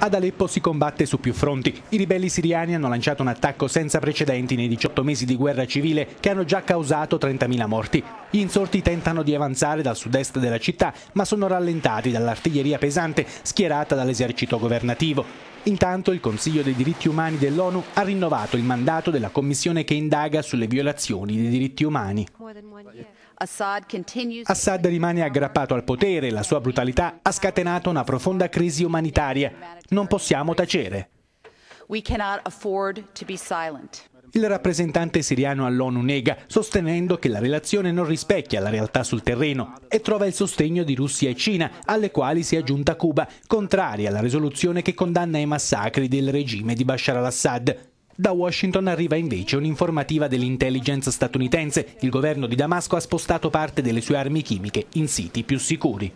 Ad Aleppo si combatte su più fronti. I ribelli siriani hanno lanciato un attacco senza precedenti nei 18 mesi di guerra civile che hanno già causato 30.000 morti. Gli insorti tentano di avanzare dal sud-est della città, ma sono rallentati dall'artiglieria pesante schierata dall'esercito governativo. Intanto il Consiglio dei diritti umani dell'ONU ha rinnovato il mandato della commissione che indaga sulle violazioni dei diritti umani. Assad rimane aggrappato al potere, la sua brutalità ha scatenato una profonda crisi umanitaria. Non possiamo tacere. Il rappresentante siriano all'ONU nega, sostenendo che la relazione non rispecchia la realtà sul terreno e trova il sostegno di Russia e Cina, alle quali si è aggiunta Cuba, contraria alla risoluzione che condanna i massacri del regime di Bashar al-Assad. Da Washington arriva invece un'informativa dell'intelligence statunitense. Il governo di Damasco ha spostato parte delle sue armi chimiche in siti più sicuri.